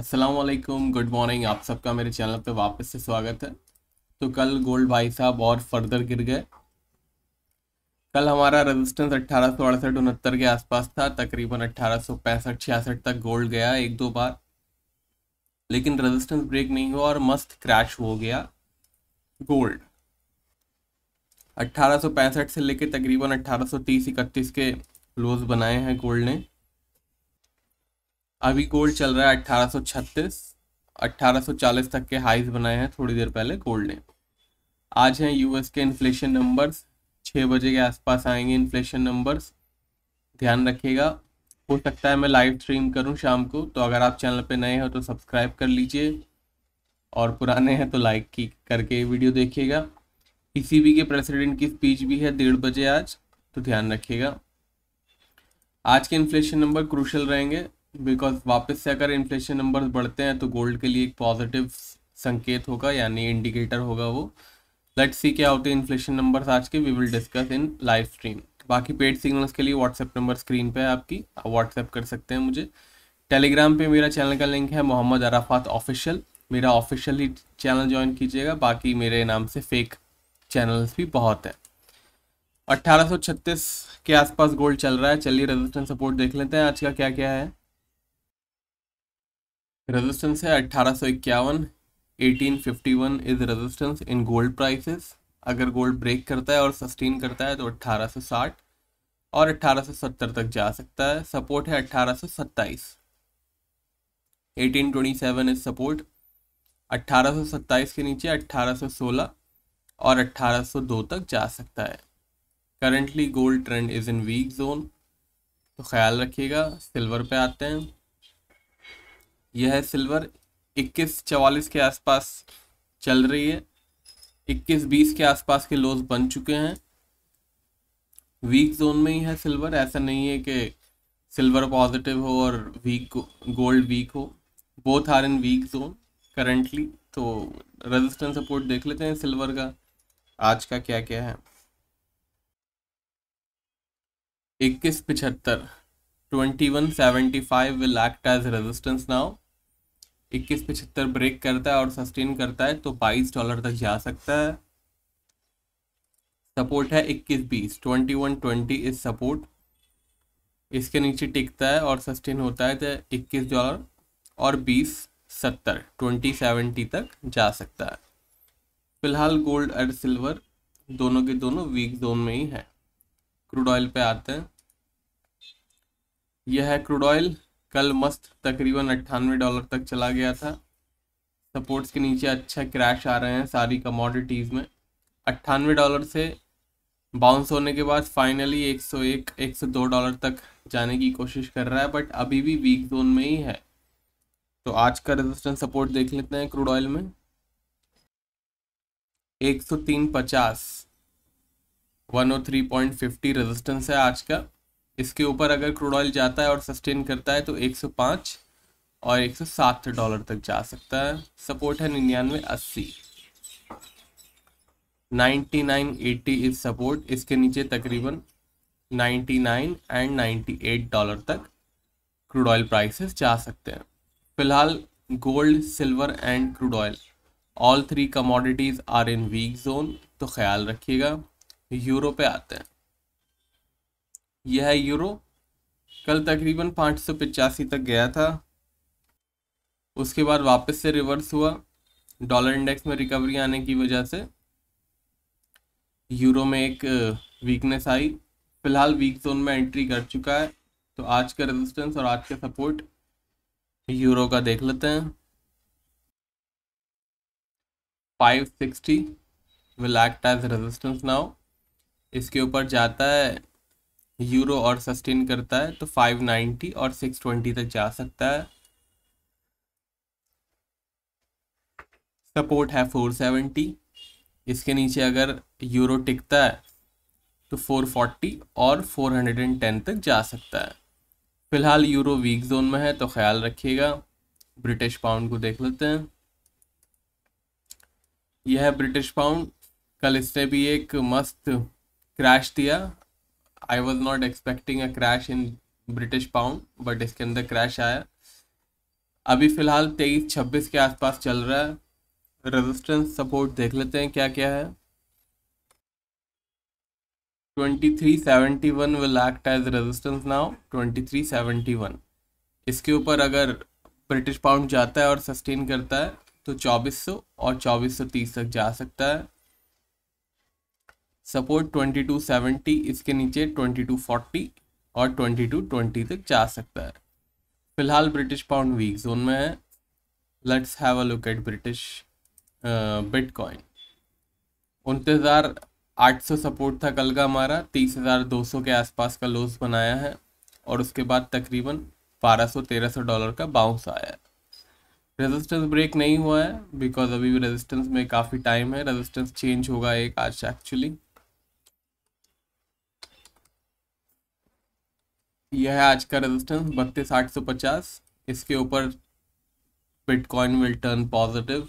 Aslam good morning आप सबका मेरे चैनल पे वापस से स्वागत है तो कल गोल्ड भाई साहब और फर्दर गिर गए कल हमारा रेजिस्टेंस अट्ठारह सौ अड़सठ उनहत्तर के आसपास था तकरीबन अट्ठारह सौ पैंसठ छियासठ तक गोल्ड गया एक दो बार लेकिन रेजिस्टेंस ब्रेक नहीं हुआ और मस्त क्रैश हो गया गोल्ड अट्ठारह सौ पैंसठ से लेकर तकरीबन अट्ठारह सौ तीस इकतीस के लोज बनाए हैं गोल्ड ने अभी गोल्ड चल रहा है अट्ठारह 1840 तक के हाइज बनाए हैं थोड़ी देर पहले गोल्ड ने आज हैं यूएस के इन्फ्लेशन नंबर्स छः बजे के आसपास आएंगे इन्फ्लेशन नंबर्स ध्यान रखिएगा हो सकता है मैं लाइव स्ट्रीम करूं शाम को तो अगर आप चैनल पे नए हो तो सब्सक्राइब कर लीजिए और पुराने हैं तो लाइक की करके वीडियो देखिएगा पीसीबी e के प्रेसिडेंट की स्पीच भी है डेढ़ बजे आज तो ध्यान रखिएगा आज के इन्फ्लेशन नंबर क्रूशल रहेंगे बिकॉज वापस से अगर इन्फ्लेशन नंबर्स बढ़ते हैं तो गोल्ड के लिए एक पॉजिटिव संकेत होगा यानी इंडिकेटर होगा वो लेट्स सी क्या होते हैं इन्फ्लेशन नंबर्स आज के we will discuss in live stream बाकी पेड सिग्नल्स के लिए व्हाट्सएप नंबर स्क्रीन पे है आपकी आप व्हाट्सएप कर सकते हैं मुझे टेलीग्राम पे मेरा चैनल का लिंक है मोहम्मद अराफात ऑफिशियल मेरा ऑफिशियल ही चैनल ज्वाइन कीजिएगा बाकी मेरे नाम से फेक चैनल्स भी बहुत हैं 1836 के आसपास गोल्ड चल रहा है चलिए रेजिस्टेंस सपोर्ट देख लेते हैं आज का क्या क्या है रेजिस्टेंस है अट्ठारह सौ इक्यावन eighteen fifty one is resistance in gold prices अगर गोल्ड ब्रेक करता है और सस्टेन करता है तो अट्ठारह सौ साठ और अट्ठारह सौ सत्तर तक जा सकता है सपोर्ट है अट्ठारह सौ सत्ताईस eighteen twenty seven is support अट्ठारह सौ सत्ताईस के नीचे अट्ठारह सौ सोलह और अट्ठारह सौ दो तक जा सकता है currently gold trend is in weak zone तो ख्याल रखिएगा सिल्वर पे आते हैं यह है सिल्वर इक्कीस चवालीस के आसपास चल रही है इक्कीस बीस के आसपास के लोज बन चुके हैं वीक जोन में ही है सिल्वर ऐसा नहीं है कि सिल्वर पॉजिटिव हो और वीक गोल्ड वीक हो both are in weak zone currently तो रेजिस्टेंस सपोर्ट देख लेते हैं सिल्वर का आज का क्या क्या है इक्कीस पिछहत्तर 2175 will act as resistance now. इक्कीस पचहत्तर ब्रेक करता है और सस्टेन करता है तो बाईस डॉलर तक जा सकता है सपोर्ट है इक्कीस बीस twenty one twenty is support इसके नीचे टिकता है और सस्टेन होता है तो इक्कीस डॉलर और बीस सत्तर ट्वेंटी सेवेंटी तक जा सकता है फिलहाल गोल्ड और सिल्वर दोनों के दोनों वीक जोन में ही है क्रूड ऑयल पे आते हैं यह है क्रूड ऑयल कल मस्त तकरीबन अट्ठानवे डॉलर तक चला गया था सपोर्ट्स के नीचे अच्छा क्रैश आ रहे हैं सारी कमोडिटीज़ में अट्ठानवे डॉलर से बाउंस होने के बाद फाइनली 101 102 डॉलर तक जाने की कोशिश कर रहा है बट अभी भी वीक जोन में ही है तो आज का रेजिस्टेंस सपोर्ट देख लेते हैं क्रूड ऑयल में 103.50 103.50 रेजिस्टेंस है आज का इसके ऊपर अगर क्रूड ऑयल जाता है और सस्टेन करता है तो 105 और 107 डॉलर तक जा सकता है सपोर्ट है निन्यानवे अस्सी नाइन्टी नाइन इज सपोर्ट इसके नीचे तकरीबन ninety nine and ninety eight dollar तक क्रूड ऑयल प्राइसेस जा सकते हैं फिलहाल gold silver and crude oil all three commodities are in weak zone तो ख्याल रखिएगा यूरो पे आते हैं यह है यूरो कल तकरीबन पाँच सौ पचासी तक गया था उसके बाद वापस से रिवर्स हुआ डॉलर इंडेक्स में रिकवरी आने की वजह से यूरो में एक वीकनेस आई फिलहाल वीक जोन में एंट्री कर चुका है तो आज का रेजिस्टेंस और आज का सपोर्ट यूरो का देख लेते हैं 560 will act as resistance now इसके ऊपर जाता है यूरो और सस्टेन करता है तो 590 और 620 तक जा सकता है सपोर्ट है 470 इसके नीचे अगर यूरो टिकता है तो 440 और 410 तक जा सकता है फिलहाल यूरो वीक जोन में है तो ख्याल रखिएगा ब्रिटिश पाउंड को देख लेते हैं यह है ब्रिटिश पाउंड कल इसने भी एक मस्त क्रैश दिया I was not expecting a crash in British pound but इसके अंदर क्रैश आया अभी फ़िलहाल तेईस छब्बीस के आसपास चल रहा है रेजिस्टेंस सपोर्ट देख लेते हैं क्या क्या है twenty three seventy one will act as resistance now twenty three seventy one इसके ऊपर अगर ब्रिटिश पाउंड जाता है और सस्टेन करता है तो चौबीस सौ और चौबीस सौ तीस तक जा सकता है सपोर्ट 2270 इसके नीचे 2240 और 2220 तक जा सकता है फिलहाल ब्रिटिश पाउंड वीक जोन में है let's have a look at British bitcoin उनतीस हज़ार आठ सौ सपोर्ट था कल का हमारा तीस हज़ार दो सौ के आसपास का लोस बनाया है और उसके बाद तकरीबन बारह सौ तेरह सौ डॉलर का बाउंस आया है रेजिस्टेंस ब्रेक नहीं हुआ है बिकॉज अभी भी रेजिस्टेंस में काफ़ी टाइम है रेजिस्टेंस चेंज होगा एक आज एक्चुअली यह है आज का रेजिस्टेंस बत्तीस आठ सौ पचास इसके ऊपर bitcoin will turn positive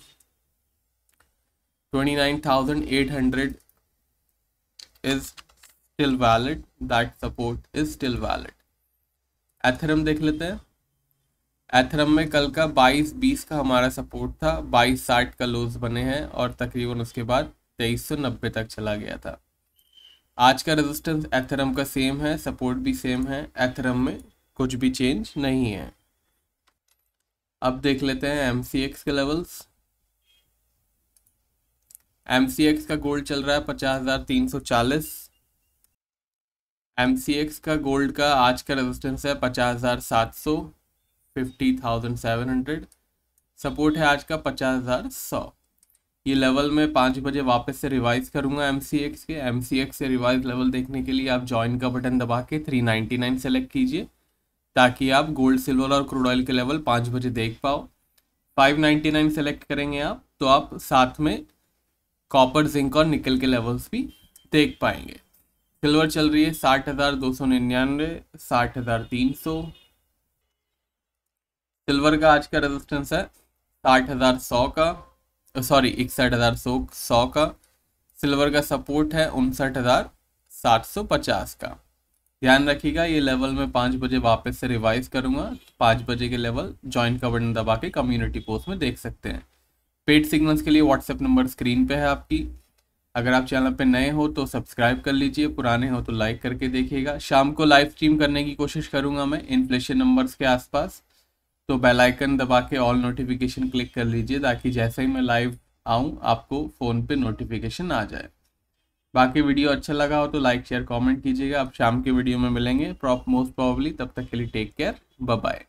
twenty nine thousand eight hundred is still valid that support is still valid ethereum देख लेते हैं एथरम में कल का बाईस बीस का हमारा सपोर्ट था बाईस साठ का लोज बने हैं और तकरीबन उसके बाद तेईस सौ नब्बे तक चला गया था आज का रेजिस्टेंस एथरम का सेम है सपोर्ट भी सेम है एथरम में कुछ भी चेंज नहीं है अब देख लेते हैं एम के लेवल्स एम का गोल्ड चल रहा है पचास हज़ार तीन सौ चालीस एम का गोल्ड का आज का रेजिस्टेंस है पचास हज़ार सात सौ fifty thousand seven hundred support है आज का पचास हज़ार सौ ये लेवल मैं पाँच बजे वापस से रिवाइज करूँगा एम सी एक्स के एम सी एक्स से रिवाइज लेवल देखने के लिए आप ज्वाइन का बटन दबा के थ्री नाइन्टी नाइन सेलेक्ट कीजिए ताकि आप गोल्ड सिल्वर और क्रूड ऑयल के लेवल पाँच बजे देख पाओ फाइव नाइन्टी नाइन सेलेक्ट करेंगे आप तो आप साथ में कॉपर जिंक और निकल के लेवल्स भी देख पाएंगे सिल्वर चल रही है साठ हज़ार दो सौ निन्यानवे साठ हज़ार तीन सौ सिल्वर का आज का रेजिस्टेंस है साठ हज़ार सौ का सॉरी इकसठ हज़ार सौ सौ का सिल्वर का सपोर्ट है उनसठ हज़ार सात सौ पचास का ध्यान रखिएगा ये लेवल मैं पाँच बजे वापस से रिवाइज करूंगा पाँच बजे के लेवल ज्वाइन का बटन दबा के कम्युनिटी पोस्ट में देख सकते हैं पेड सिग्नल्स के लिए व्हाट्सएप नंबर स्क्रीन पे है आपकी अगर आप चैनल पे नए हो तो सब्सक्राइब कर लीजिए पुराने हो तो लाइक करके देखिएगा शाम को लाइव स्ट्रीम करने की कोशिश करूंगा मैं इन्फ्लेशन नंबर्स के आसपास तो बेल आइकन दबा के ऑल नोटिफिकेशन क्लिक कर लीजिए ताकि जैसे ही मैं लाइव आऊँ आपको फ़ोन पे नोटिफिकेशन आ जाए बाकी वीडियो अच्छा लगा हो तो लाइक शेयर कॉमेंट कीजिएगा आप शाम के वीडियो में मिलेंगे प्रॉप मोस्ट प्रॉबली तब तक के लिए टेक केयर बाय